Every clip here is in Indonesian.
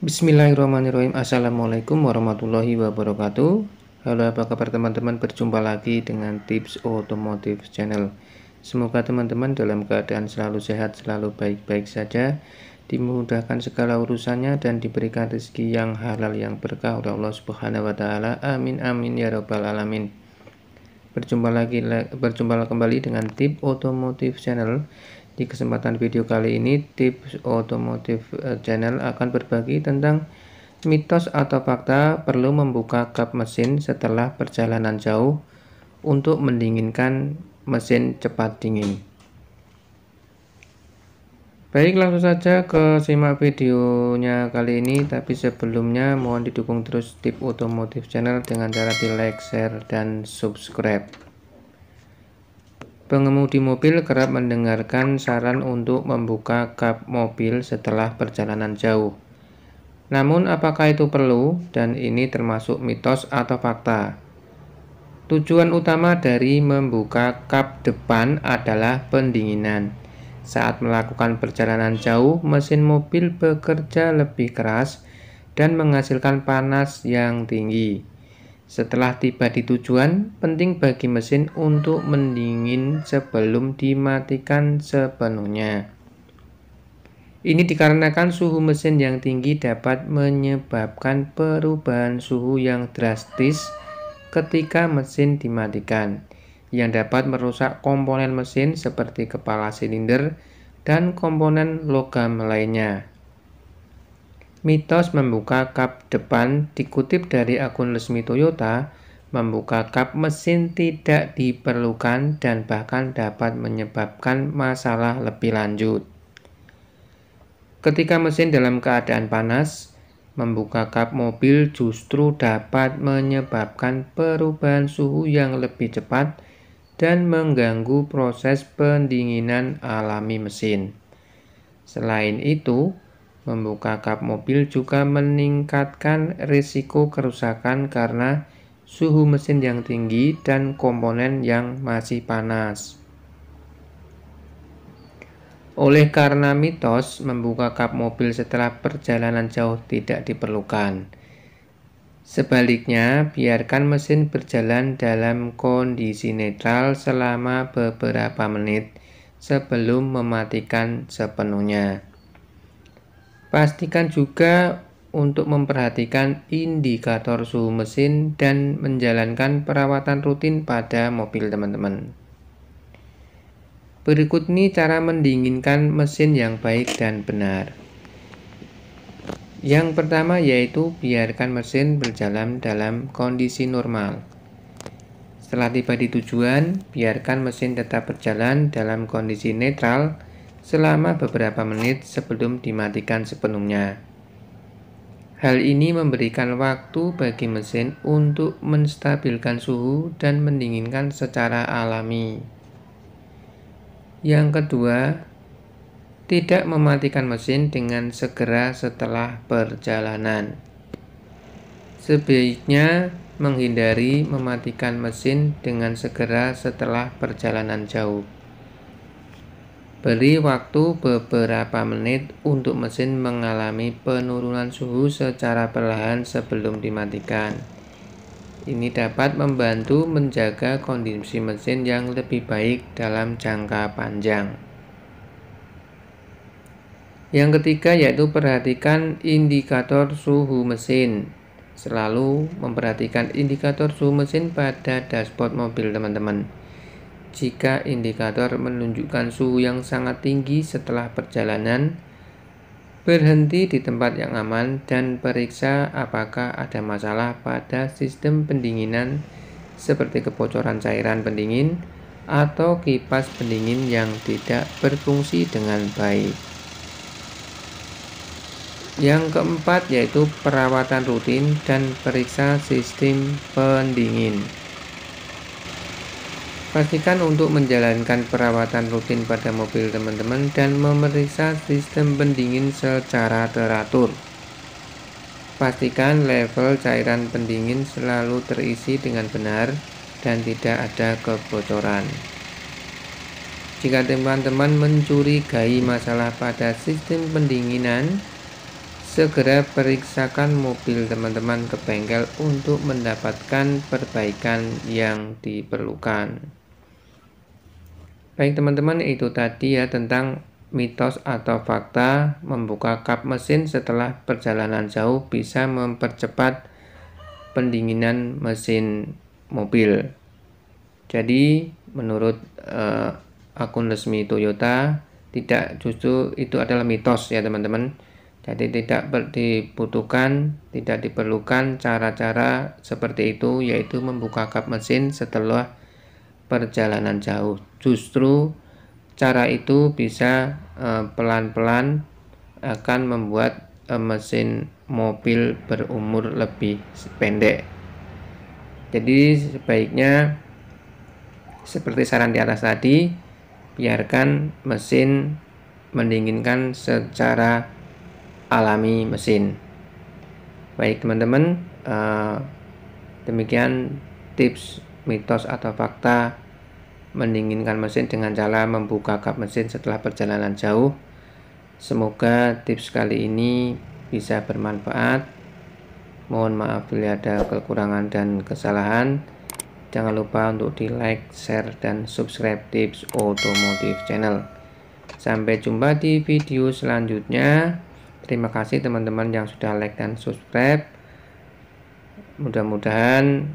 Bismillahirrahmanirrahim Assalamualaikum warahmatullahi wabarakatuh Halo apa kabar teman-teman berjumpa lagi dengan tips otomotif channel Semoga teman-teman dalam keadaan selalu sehat selalu baik-baik saja Dimudahkan segala urusannya dan diberikan rezeki yang halal yang berkah oleh Allah subhanahu wa ta'ala Amin amin ya rabbal alamin Berjumpa lagi berjumpa kembali dengan Tips otomotif channel di kesempatan video kali ini, tips otomotif eh, channel akan berbagi tentang mitos atau fakta perlu membuka kap mesin setelah perjalanan jauh untuk mendinginkan mesin cepat dingin. Baik langsung saja ke simak videonya kali ini tapi sebelumnya mohon didukung terus tip otomotif channel dengan cara di like, share, dan subscribe Pengemudi mobil kerap mendengarkan saran untuk membuka kap mobil setelah perjalanan jauh. Namun, apakah itu perlu? Dan ini termasuk mitos atau fakta. Tujuan utama dari membuka kap depan adalah pendinginan. Saat melakukan perjalanan jauh, mesin mobil bekerja lebih keras dan menghasilkan panas yang tinggi. Setelah tiba di tujuan, penting bagi mesin untuk mendingin sebelum dimatikan sepenuhnya. Ini dikarenakan suhu mesin yang tinggi dapat menyebabkan perubahan suhu yang drastis ketika mesin dimatikan, yang dapat merusak komponen mesin seperti kepala silinder dan komponen logam lainnya. Mitos membuka kap depan dikutip dari akun resmi Toyota, membuka kap mesin tidak diperlukan dan bahkan dapat menyebabkan masalah lebih lanjut. Ketika mesin dalam keadaan panas, membuka kap mobil justru dapat menyebabkan perubahan suhu yang lebih cepat dan mengganggu proses pendinginan alami mesin. Selain itu, Membuka kap mobil juga meningkatkan risiko kerusakan karena suhu mesin yang tinggi dan komponen yang masih panas. Oleh karena mitos, membuka kap mobil setelah perjalanan jauh tidak diperlukan. Sebaliknya, biarkan mesin berjalan dalam kondisi netral selama beberapa menit sebelum mematikan sepenuhnya. Pastikan juga untuk memperhatikan indikator suhu mesin dan menjalankan perawatan rutin pada mobil teman-teman. Berikut ini cara mendinginkan mesin yang baik dan benar. Yang pertama yaitu biarkan mesin berjalan dalam kondisi normal. Setelah tiba di tujuan, biarkan mesin tetap berjalan dalam kondisi netral selama beberapa menit sebelum dimatikan sepenuhnya. Hal ini memberikan waktu bagi mesin untuk menstabilkan suhu dan mendinginkan secara alami. Yang kedua, tidak mematikan mesin dengan segera setelah perjalanan. Sebaiknya menghindari mematikan mesin dengan segera setelah perjalanan jauh. Beri waktu beberapa menit untuk mesin mengalami penurunan suhu secara perlahan sebelum dimatikan. Ini dapat membantu menjaga kondisi mesin yang lebih baik dalam jangka panjang. Yang ketiga yaitu perhatikan indikator suhu mesin. Selalu memperhatikan indikator suhu mesin pada dashboard mobil teman-teman jika indikator menunjukkan suhu yang sangat tinggi setelah perjalanan, berhenti di tempat yang aman dan periksa apakah ada masalah pada sistem pendinginan seperti kebocoran cairan pendingin atau kipas pendingin yang tidak berfungsi dengan baik. Yang keempat yaitu perawatan rutin dan periksa sistem pendingin. Pastikan untuk menjalankan perawatan rutin pada mobil teman-teman dan memeriksa sistem pendingin secara teratur. Pastikan level cairan pendingin selalu terisi dengan benar dan tidak ada kebocoran. Jika teman-teman mencurigai masalah pada sistem pendinginan, segera periksakan mobil teman-teman ke bengkel untuk mendapatkan perbaikan yang diperlukan. Baik teman-teman, itu tadi ya tentang mitos atau fakta membuka kap mesin setelah perjalanan jauh bisa mempercepat pendinginan mesin mobil. Jadi, menurut eh, akun resmi Toyota, tidak justru itu adalah mitos ya teman-teman. Jadi tidak dibutuhkan, tidak diperlukan cara-cara seperti itu yaitu membuka kap mesin setelah perjalanan jauh. Justru cara itu bisa eh, pelan-pelan uh, akan membuat uh, mesin mobil berumur lebih pendek. Jadi sebaiknya seperti saran di atas tadi, biarkan mesin mendinginkan secara alami mesin. Baik teman-teman, uh, demikian tips mitos atau fakta mendinginkan mesin dengan cara membuka kap mesin setelah perjalanan jauh. Semoga tips kali ini bisa bermanfaat. Mohon maaf bila ada kekurangan dan kesalahan. Jangan lupa untuk di like, share, dan subscribe tips otomotif channel. Sampai jumpa di video selanjutnya. Terima kasih teman-teman yang sudah like dan subscribe. Mudah-mudahan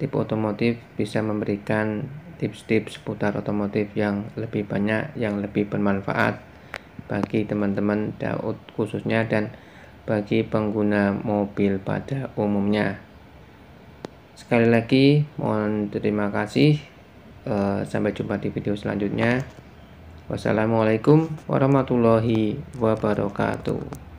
tip otomotif bisa memberikan tips-tips seputar otomotif yang lebih banyak, yang lebih bermanfaat bagi teman-teman Daud khususnya dan bagi pengguna mobil pada umumnya. Sekali lagi, mohon terima kasih. Eh, sampai jumpa di video selanjutnya. Wassalamualaikum warahmatullahi wabarakatuh.